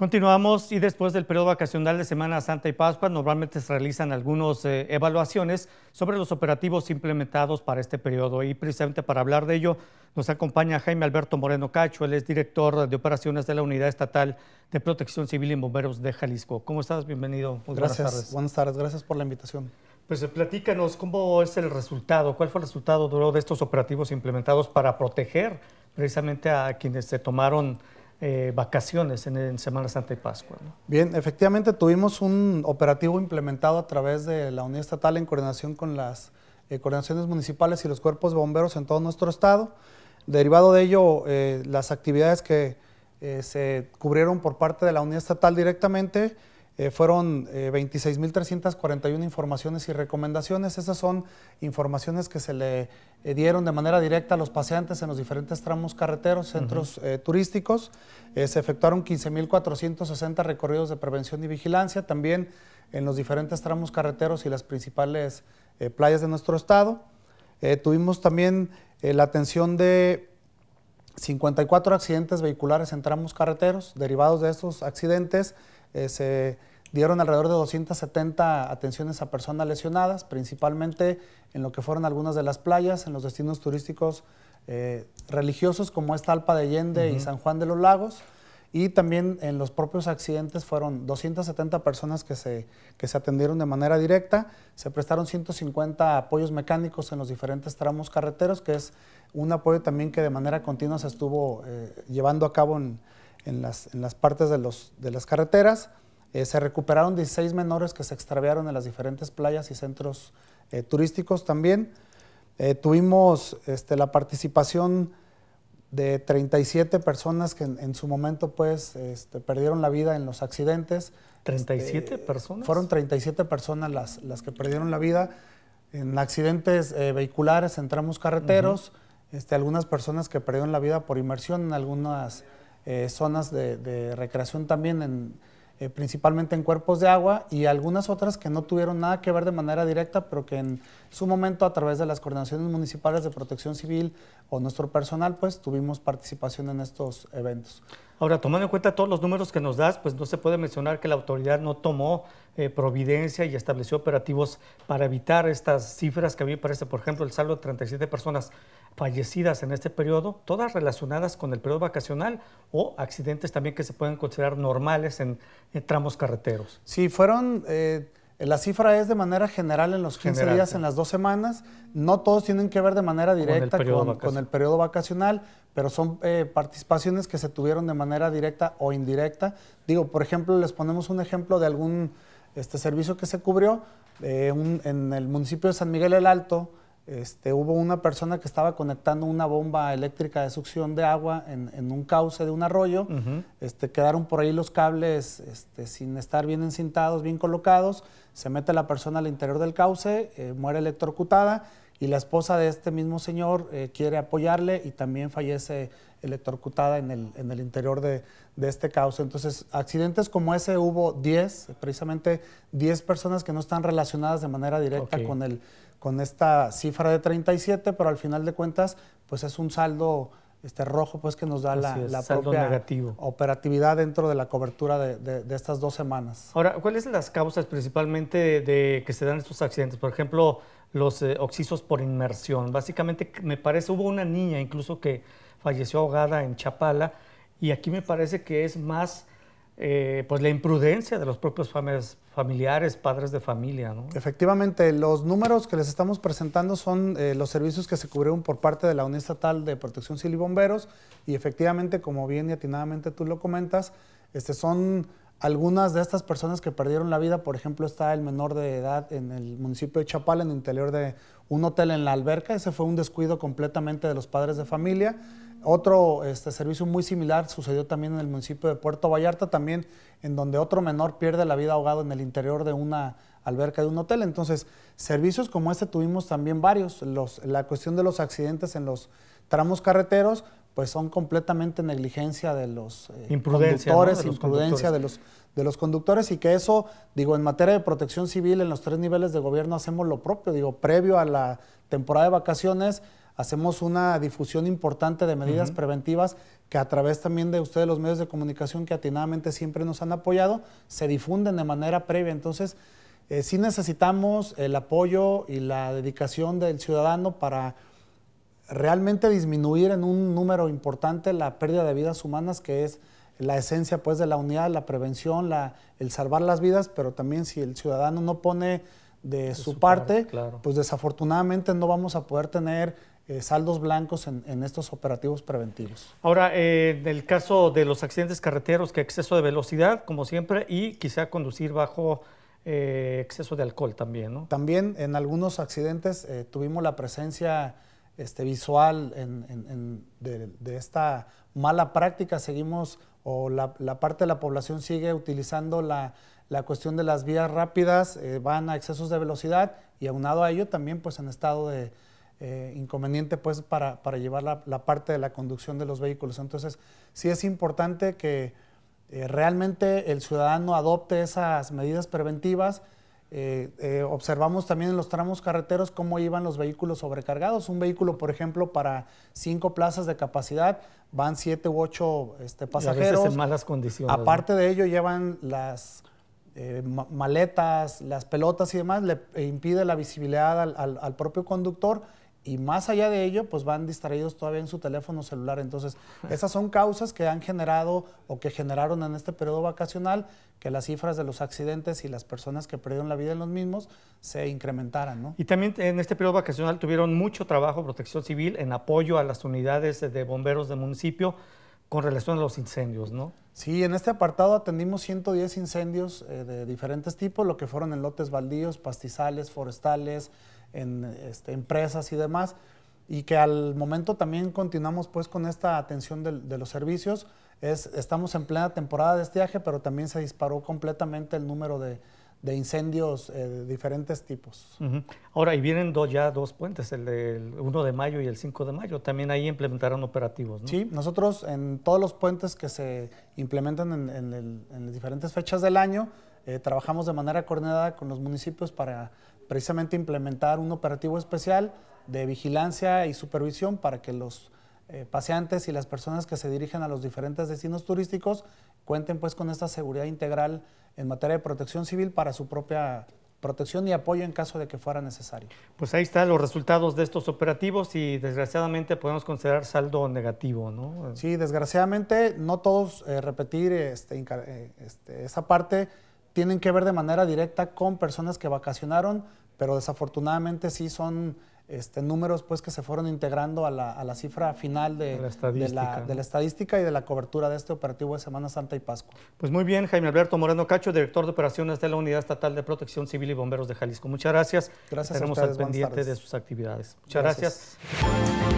Continuamos y después del periodo vacacional de Semana Santa y Pascua, normalmente se realizan algunas eh, evaluaciones sobre los operativos implementados para este periodo. Y precisamente para hablar de ello, nos acompaña Jaime Alberto Moreno Cacho, él es director de operaciones de la Unidad Estatal de Protección Civil y Bomberos de Jalisco. ¿Cómo estás? Bienvenido. gracias. Buenas tardes. Buenas tardes, gracias por la invitación. Pues eh, platícanos cómo es el resultado, cuál fue el resultado de estos operativos implementados para proteger precisamente a quienes se tomaron eh, vacaciones en, Semana Santa y Pascua. Bien, efectivamente tuvimos un operativo implementado a través de la Unidad Estatal en coordinación con las eh, coordinaciones municipales y los cuerpos bomberos en todo nuestro estado. Derivado de ello, eh, las actividades que se cubrieron por parte de la Unidad Estatal directamente eh, fueron 26.341 eh, informaciones y recomendaciones. Esas son informaciones que se le eh, dieron de manera directa a los paseantes en los diferentes tramos carreteros, centros turísticos. se efectuaron 15.460 recorridos de prevención y vigilancia también en los diferentes tramos carreteros y las principales playas de nuestro estado. tuvimos también la atención de 54 accidentes vehiculares en tramos carreteros. Derivados de estos accidentes, eh, se dieron alrededor de 270 atenciones a personas lesionadas, principalmente en lo que fueron algunas de las playas, en los destinos turísticos eh, religiosos como esta Alpa de Allende y San Juan de los Lagos. Y también en los propios accidentes fueron 270 personas que se, que se atendieron de manera directa. Se prestaron 150 apoyos mecánicos en los diferentes tramos carreteros, que es un apoyo también que de manera continua se estuvo eh, llevando a cabo en, en las, en las partes de, los, de las carreteras. Eh, se recuperaron 16 menores que se extraviaron en las diferentes playas y centros eh, turísticos también. Eh, tuvimos este, la participación de 37 personas que en, su momento pues este, perdieron la vida en los accidentes. ¿37 este, personas? Fueron 37 personas las, las que perdieron la vida en accidentes vehiculares, en tramos carreteros, este algunas personas que perdieron la vida por inmersión en algunas eh, zonas de, recreación también, en, eh, principalmente en cuerpos de agua y algunas otras que no tuvieron nada que ver de manera directa, pero que en su momento a través de las coordinaciones municipales de protección civil o nuestro personal, pues tuvimos participación en estos eventos. Ahora, tomando en cuenta todos los números que nos das, pues no se puede mencionar que la autoridad no tomó eh, providencia y estableció operativos para evitar estas cifras que a mí me parece, este, por ejemplo, el saldo de 37 personas fallecidas en este periodo, todas relacionadas con el periodo vacacional o accidentes también que se pueden considerar normales en, tramos carreteros. Sí, fueron... Eh, la cifra es de manera general en los 15 días, en las dos semanas. No todos tienen que ver de manera directa con el periodo, vacacional, pero son eh, participaciones que se tuvieron de manera directa o indirecta. Digo, por ejemplo, les ponemos un ejemplo de algún este, servicio que se cubrió eh, en el municipio de San Miguel el Alto. Este, hubo una persona que estaba conectando una bomba eléctrica de succión de agua en, un cauce de un arroyo. Este, quedaron por ahí los cables este, sin estar bien encintados, bien colocados. Se mete la persona al interior del cauce, eh, muere electrocutada y la esposa de este mismo señor eh, quiere apoyarle y también fallece electrocutada en el, en el interior de, este cauce. Entonces, accidentes como ese hubo 10, precisamente 10 personas que no están relacionadas de manera directa con, con esta cifra de 37, pero al final de cuentas, pues es un saldo este rojo pues que nos da la, propia negativo. operatividad dentro de la cobertura de, estas dos semanas. Ahora, ¿cuáles son las causas principalmente de, que se dan estos accidentes? Por ejemplo, los eh, oxisos por inmersión. Básicamente, me parece, hubo una niña incluso que falleció ahogada en Chapala y aquí me parece que es más eh, pues la imprudencia de los propios familiares familiares, padres de familia, ¿no? Efectivamente, los números que les estamos presentando son eh, los servicios que se cubrieron por parte de la Unión Estatal de Protección Civil y Bomberos y efectivamente, como bien y atinadamente tú lo comentas, este, son algunas de estas personas que perdieron la vida, por ejemplo, está el menor de edad en el municipio de Chapal, en el interior de un hotel en la alberca. Ese fue un descuido completamente de los padres de familia. Otro este, servicio muy similar sucedió también en el municipio de Puerto Vallarta, también en donde otro menor pierde la vida ahogado en el interior de una alberca de un hotel. Entonces, servicios como este tuvimos también varios. la cuestión de los accidentes en los tramos carreteros, pues son completamente negligencia de los eh, conductores, De, los, conductores y que eso, digo, en materia de protección civil en los tres niveles de gobierno hacemos lo propio, digo, previo a la temporada de vacaciones hacemos una difusión importante de medidas preventivas que a través también de ustedes los medios de comunicación que atinadamente siempre nos han apoyado, se difunden de manera previa. Entonces, eh, sí necesitamos el apoyo y la dedicación del ciudadano para realmente disminuir en un número importante la pérdida de vidas humanas, que es la esencia pues, de la unidad, la prevención, la, el salvar las vidas, pero también si el ciudadano no pone de, su, parte, pues desafortunadamente no vamos a poder tener eh, saldos blancos en, estos operativos preventivos. Ahora, eh, en el caso de los accidentes carreteros, que exceso de velocidad, como siempre, y quizá conducir bajo eh, exceso de alcohol también, ¿no? También en algunos accidentes tuvimos la presencia este, visual de, esta mala práctica, seguimos o la, parte de la población sigue utilizando la, cuestión de las vías rápidas, eh, van a excesos de velocidad y aunado a ello también pues en estado de eh, inconveniente pues para, llevar la, parte de la conducción de los vehículos. Entonces sí es importante que eh, realmente el ciudadano adopte esas medidas preventivas, eh, eh, observamos también en los tramos carreteros cómo iban los vehículos sobrecargados. Un vehículo, por ejemplo, para cinco plazas de capacidad van siete u ocho pasajeros. Este, a veces en malas condiciones. Aparte de ello, llevan las eh, maletas, las pelotas y demás, le e impide la visibilidad al propio conductor y más allá de ello, pues van distraídos todavía en su teléfono celular. Entonces, esas son causas que han generado o que generaron en este periodo vacacional que las cifras de los accidentes y las personas que perdieron la vida en los mismos se incrementaran. ¿no? Y también en este periodo vacacional tuvieron mucho trabajo Protección Civil en apoyo a las unidades de bomberos del municipio con relación a los incendios, ¿no? Sí, en este apartado atendimos 110 incendios eh, de diferentes tipos, lo que fueron en lotes baldíos, pastizales, forestales, en este, empresas y demás, y que al momento también continuamos pues con esta atención de, los servicios. Es, estamos en plena temporada de estiaje, pero también se disparó completamente el número de, de incendios eh, de diferentes tipos. Ahora, y vienen ya dos puentes, el, del 1 de mayo y el 5 de mayo. También ahí implementarán operativos, ¿no? Sí, nosotros en todos los puentes que se implementan en, en, las diferentes fechas del año, eh, trabajamos de manera coordinada con los municipios para precisamente implementar un operativo especial de vigilancia y supervisión para que los eh, paseantes y las personas que se dirigen a los diferentes destinos turísticos cuenten pues con esta seguridad integral en materia de protección civil para su propia protección y apoyo en caso de que fuera necesario. Pues ahí están los resultados de estos operativos y desgraciadamente podemos considerar saldo negativo, ¿no? Sí, desgraciadamente no todos eh, repetir este, eh, este, esa parte tienen que ver de manera directa con personas que vacacionaron, pero desafortunadamente sí son este, números pues, que se fueron integrando a la, cifra final de, la estadística y de la cobertura de este operativo de Semana Santa y Pascua. Pues muy bien, Jaime Alberto Moreno Cacho, director de operaciones de la Unidad Estatal de Protección Civil y Bomberos de Jalisco. Muchas gracias. Gracias Estaremos al pendiente de sus actividades. Muchas gracias.